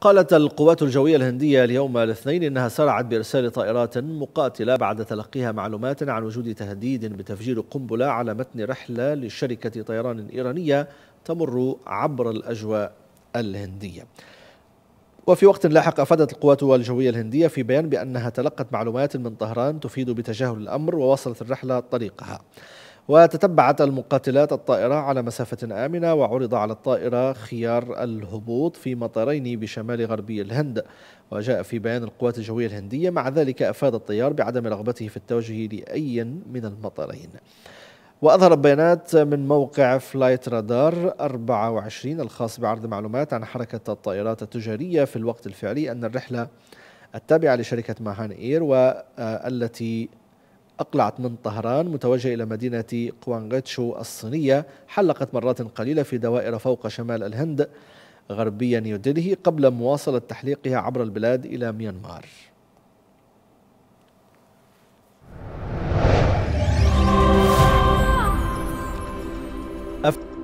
قالت القوات الجوية الهندية اليوم الاثنين إنها سرعت بإرسال طائرات مقاتلة بعد تلقيها معلومات عن وجود تهديد بتفجير قنبلة على متن رحلة لشركة طيران إيرانية تمر عبر الأجواء الهندية وفي وقت لاحق أفادت القوات الجوية الهندية في بيان بأنها تلقت معلومات من طهران تفيد بتجاهل الأمر وواصلت الرحلة طريقها وتتبعت المقاتلات الطائرة على مسافة آمنة وعرض على الطائرة خيار الهبوط في مطارين بشمال غربي الهند وجاء في بيان القوات الجوية الهندية مع ذلك أفاد الطيار بعدم رغبته في التوجه لأي من المطارين وأظهرت بيانات من موقع فلايت رادار 24 الخاص بعرض معلومات عن حركة الطائرات التجارية في الوقت الفعلي أن الرحلة التابعة لشركة ماهان إير والتي أقلعت من طهران متوجهة إلى مدينة قوانغتشو الصينية حلقت مرات قليلة في دوائر فوق شمال الهند غربيا نيودلهي قبل مواصلة تحليقها عبر البلاد إلى ميانمار